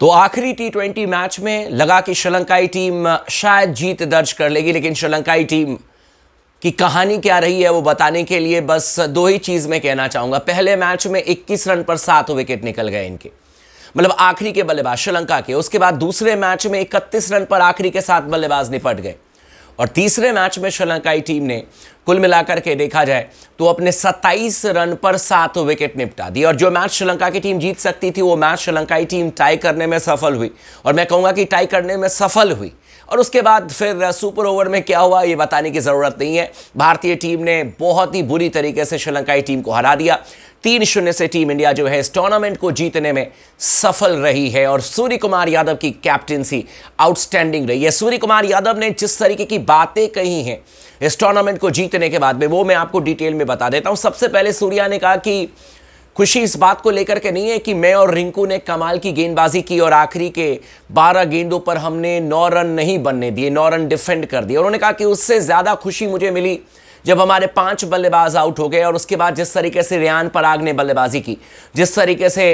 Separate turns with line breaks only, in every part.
तो आखिरी T twenty match में लगा कि श्रीलंकाई टीम शायद जीत दर्ज कर लेगी लेकिन श्रीलंकाई टीम की कहानी क्या रही है वो बताने के लिए बस दो ही चीज़ में कहना चाहूंगा पहले मैच में 21 रन पर सात विकेट निकल गए इनके मतलब आखिरी के बल्लेबाज श्रीलंका के उसके बाद दूसरे मैच में इकतीस रन पर आखिरी के साथ बल्लेबाज निपट गए और तीसरे मैच में श्रीलंकाई टीम ने कुल मिलाकर के देखा जाए तो अपने 27 रन पर सात विकेट निपटा दी और जो मैच श्रीलंका की टीम जीत सकती थी वो मैच श्रीलंकाई टीम टाई करने में सफल हुई और मैं कहूंगा कि टाई करने में सफल हुई और उसके बाद फिर सुपर ओवर में क्या हुआ ये बताने की ज़रूरत नहीं है भारतीय टीम ने बहुत ही बुरी तरीके से श्रीलंकाई टीम को हरा दिया तीन शून्य से टीम इंडिया जो है इस टूर्नामेंट को जीतने में सफल रही है और सूर्य कुमार यादव की कैप्टनसी आउटस्टैंडिंग रही है सूर्य कुमार यादव ने जिस तरीके की बातें कही हैं इस टूर्नामेंट को जीतने के बाद में वो मैं आपको डिटेल में बता देता हूँ सबसे पहले सूर्या ने कहा कि खुशी इस बात को लेकर के नहीं है कि मैं और रिंकू ने कमाल की गेंदबाजी की और आखिरी के 12 गेंदों पर हमने नौ रन नहीं बनने दिए नौ रन डिफेंड कर दिए उन्होंने कहा कि उससे ज़्यादा खुशी मुझे मिली जब हमारे पांच बल्लेबाज आउट हो गए और उसके बाद जिस तरीके से रियान पराग ने बल्लेबाजी की जिस तरीके से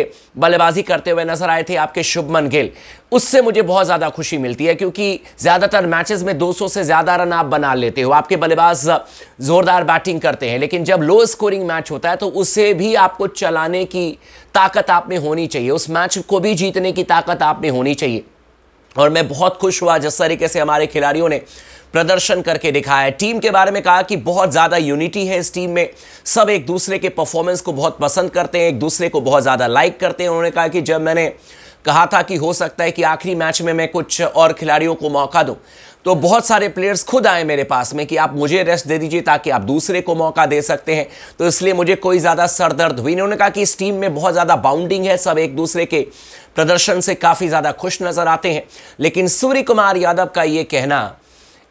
बल्लेबाजी करते हुए नजर आए थे आपके शुभमन गिल उससे मुझे बहुत ज़्यादा खुशी मिलती है क्योंकि ज़्यादातर मैचेस में 200 से ज़्यादा रन आप बना लेते हो आपके बल्लेबाज ज़ोरदार बैटिंग करते हैं लेकिन जब लो स्कोरिंग मैच होता है तो उसे भी आपको चलाने की ताकत आप में होनी चाहिए उस मैच को भी जीतने की ताकत आप में होनी चाहिए और मैं बहुत खुश हुआ जिस तरीके से हमारे खिलाड़ियों ने प्रदर्शन करके दिखाया है टीम के बारे में कहा कि बहुत ज़्यादा यूनिटी है इस टीम में सब एक दूसरे के परफॉर्मेंस को बहुत पसंद करते हैं एक दूसरे को बहुत ज़्यादा लाइक करते हैं उन्होंने कहा कि जब मैंने कहा था कि हो सकता है कि आखिरी मैच में मैं कुछ और खिलाड़ियों को मौका दूँ तो बहुत सारे प्लेयर्स खुद आए मेरे पास में कि आप मुझे रेस्ट दे दीजिए ताकि आप दूसरे को मौका दे सकते हैं तो इसलिए मुझे कोई ज़्यादा सरदर्द हुई नहीं उन्होंने कहा कि इस टीम में बहुत ज़्यादा बाउंडिंग है सब एक दूसरे के प्रदर्शन से काफ़ी ज़्यादा खुश नज़र आते हैं लेकिन सूर्य कुमार यादव का ये कहना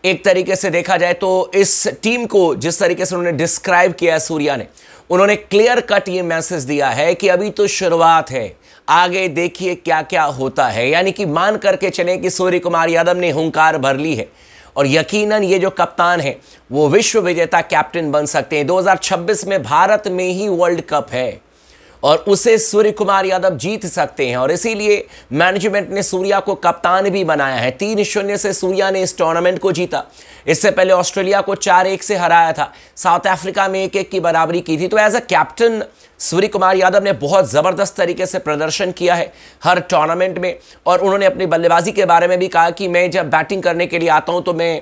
एक तरीके से देखा जाए तो इस टीम को जिस तरीके से उन्होंने डिस्क्राइब किया है सूर्या ने उन्होंने क्लियर कट ये मैसेज दिया है कि अभी तो शुरुआत है आगे देखिए क्या क्या होता है यानी कि मान करके चले कि सूर्य कुमार यादव ने हंकार भर ली है और यकीनन ये जो कप्तान है वो विश्व विजेता कैप्टन बन सकते हैं 2026 में भारत में ही वर्ल्ड कप है और उसे सूर्य कुमार यादव जीत सकते हैं और इसीलिए मैनेजमेंट ने सूर्या को कप्तान भी बनाया है तीन शून्य से सूर्या ने इस टूर्नामेंट को जीता इससे पहले ऑस्ट्रेलिया को चार एक से हराया था साउथ अफ्रीका में एक एक की बराबरी की थी तो as a captain Surya Kumar Yadav ने बहुत ज़बरदस्त तरीके से प्रदर्शन किया है हर टूर्नामेंट में और उन्होंने अपनी बल्लेबाजी के बारे में भी कहा कि मैं जब बैटिंग करने के लिए आता हूँ तो मैं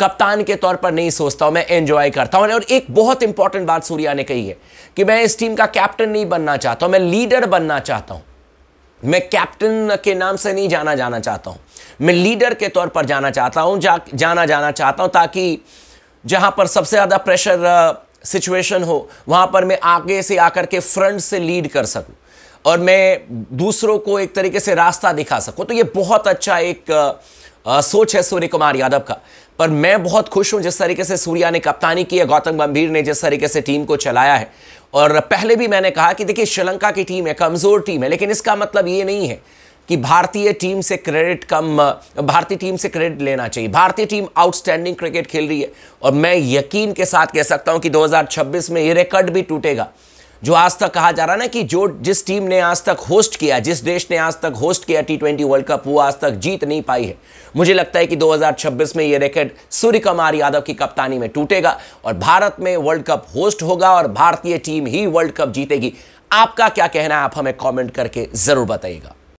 कप्तान के तौर पर नहीं सोचता हूं मैं एंजॉय करता हूं और एक बहुत इंपॉर्टेंट बात सूर्या ने कही है कि मैं इस टीम का कैप्टन नहीं बनना चाहता हूं मैं लीडर बनना चाहता हूं मैं कैप्टन के नाम से नहीं जाना जाना चाहता हूं मैं लीडर के तौर पर जाना चाहता हूं जा, जाना जाना चाहता हूं ताकि जहां पर सबसे ज़्यादा प्रेशर सिचुएशन हो वहां पर मैं आगे से आकर के फ्रंट से लीड कर सकूं और मैं दूसरों को एक तरीके से रास्ता दिखा सकूँ तो ये बहुत अच्छा एक आ, सोच है सूर्य कुमार यादव का पर मैं बहुत खुश हूँ जिस तरीके से सूर्या ने कप्तानी की है गौतम गंभीर ने जिस तरीके से टीम को चलाया है और पहले भी मैंने कहा कि देखिए श्रीलंका की टीम है कमज़ोर टीम है लेकिन इसका मतलब ये नहीं है कि भारतीय टीम से क्रेडिट कम भारतीय टीम से क्रेडिट लेना चाहिए भारतीय टीम आउटस्टैंडिंग क्रिकेट खेल रही है और मैं यकीन के साथ कह सकता हूं कि 2026 में ये रिकॉर्ड भी टूटेगा जो आज तक कहा जा रहा ना कि जो जिस टीम ने आज तक होस्ट किया जिस देश ने आज तक होस्ट किया टी ट्वेंटी वर्ल्ड कप वो आज तक जीत नहीं पाई है मुझे लगता है कि 2026 में ये रिकॉर्ड सूर्य कुमार यादव की कप्तानी में टूटेगा और भारत में वर्ल्ड कप होस्ट होगा और भारतीय टीम ही वर्ल्ड कप जीतेगी आपका क्या कहना है आप हमें कॉमेंट करके ज़रूर बताइएगा